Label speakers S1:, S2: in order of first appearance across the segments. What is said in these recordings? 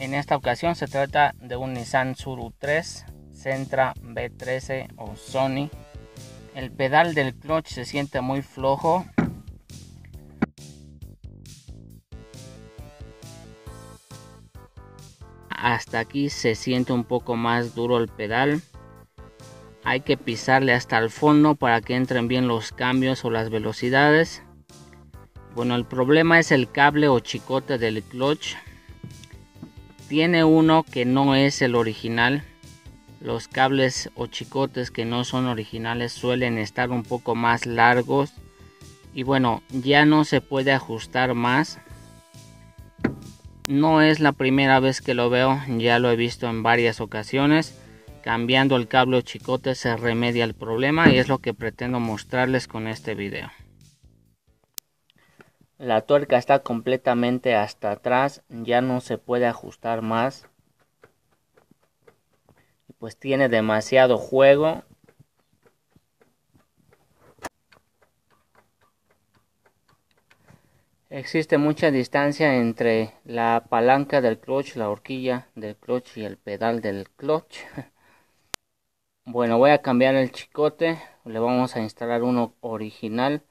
S1: En esta ocasión se trata de un Nissan Suru 3 centra B13 o Sony. El pedal del clutch se siente muy flojo. Hasta aquí se siente un poco más duro el pedal. Hay que pisarle hasta el fondo para que entren bien los cambios o las velocidades. Bueno, el problema es el cable o chicote del clutch tiene uno que no es el original, los cables o chicotes que no son originales suelen estar un poco más largos y bueno ya no se puede ajustar más no es la primera vez que lo veo ya lo he visto en varias ocasiones cambiando el cable o chicote se remedia el problema y es lo que pretendo mostrarles con este video la tuerca está completamente hasta atrás, ya no se puede ajustar más. Pues tiene demasiado juego. Existe mucha distancia entre la palanca del clutch, la horquilla del clutch y el pedal del clutch. Bueno, voy a cambiar el chicote. Le vamos a instalar uno original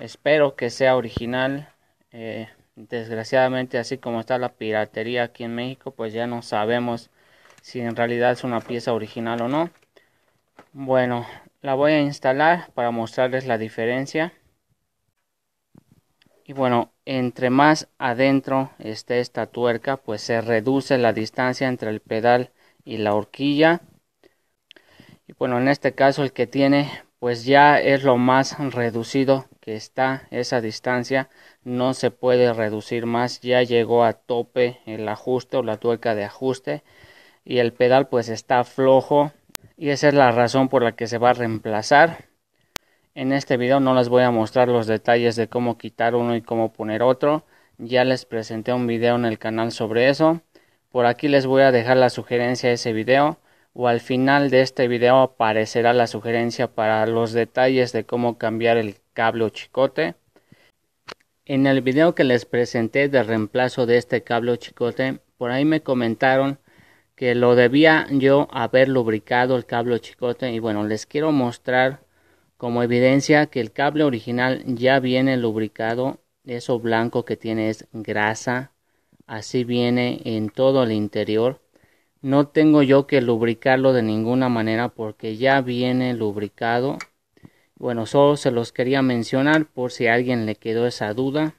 S1: Espero que sea original. Eh, desgraciadamente, así como está la piratería aquí en México, pues ya no sabemos si en realidad es una pieza original o no. Bueno, la voy a instalar para mostrarles la diferencia. Y bueno, entre más adentro esté esta tuerca, pues se reduce la distancia entre el pedal y la horquilla. Y bueno, en este caso el que tiene, pues ya es lo más reducido está esa distancia no se puede reducir más ya llegó a tope el ajuste o la tuerca de ajuste y el pedal pues está flojo y esa es la razón por la que se va a reemplazar en este video no les voy a mostrar los detalles de cómo quitar uno y cómo poner otro ya les presenté un video en el canal sobre eso por aquí les voy a dejar la sugerencia de ese video o al final de este video aparecerá la sugerencia para los detalles de cómo cambiar el cable chicote. En el video que les presenté de reemplazo de este cable chicote, por ahí me comentaron que lo debía yo haber lubricado el cable chicote y bueno, les quiero mostrar como evidencia que el cable original ya viene lubricado, eso blanco que tiene es grasa, así viene en todo el interior. No tengo yo que lubricarlo de ninguna manera porque ya viene lubricado bueno, solo se los quería mencionar por si a alguien le quedó esa duda.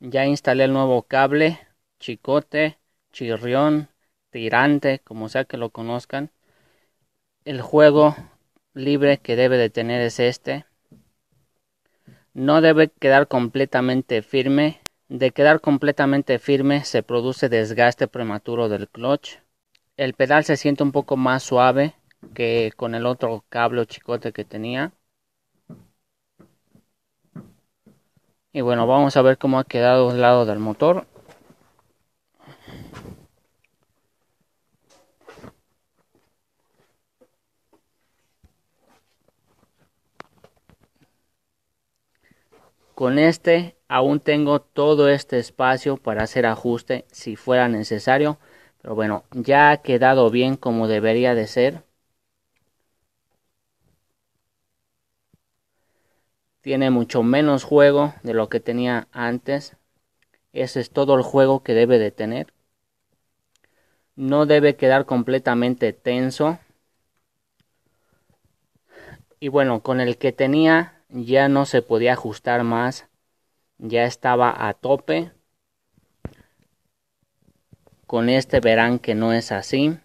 S1: Ya instalé el nuevo cable, chicote, chirrión, tirante, como sea que lo conozcan. El juego libre que debe de tener es este. No debe quedar completamente firme. De quedar completamente firme se produce desgaste prematuro del clutch. El pedal se siente un poco más suave que con el otro cable chicote que tenía. Y bueno, vamos a ver cómo ha quedado el lado del motor. Con este aún tengo todo este espacio para hacer ajuste si fuera necesario. Pero bueno, ya ha quedado bien como debería de ser. tiene mucho menos juego de lo que tenía antes. Ese es todo el juego que debe de tener. No debe quedar completamente tenso. Y bueno, con el que tenía ya no se podía ajustar más. Ya estaba a tope. Con este verán que no es así.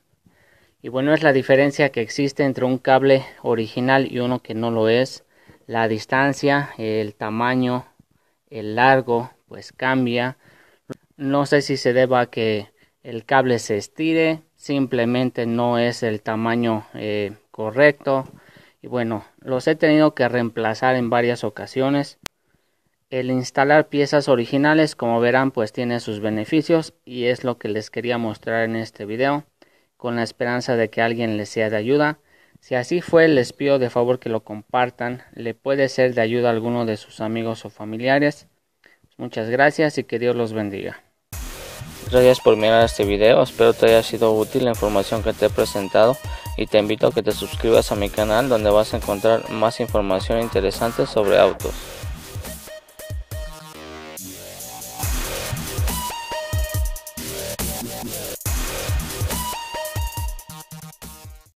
S1: Y bueno, es la diferencia que existe entre un cable original y uno que no lo es la distancia, el tamaño, el largo, pues cambia. No sé si se deba a que el cable se estire, simplemente no es el tamaño eh, correcto. Y bueno, los he tenido que reemplazar en varias ocasiones. El instalar piezas originales, como verán, pues tiene sus beneficios y es lo que les quería mostrar en este video, con la esperanza de que alguien les sea de ayuda. Si así fue, les pido de favor que lo compartan, le puede ser de ayuda a alguno de sus amigos o familiares. Muchas gracias y que Dios los bendiga. Gracias por mirar este video, espero te haya sido útil la información que te he presentado y te invito a que te suscribas a mi canal donde vas a encontrar más información interesante sobre autos.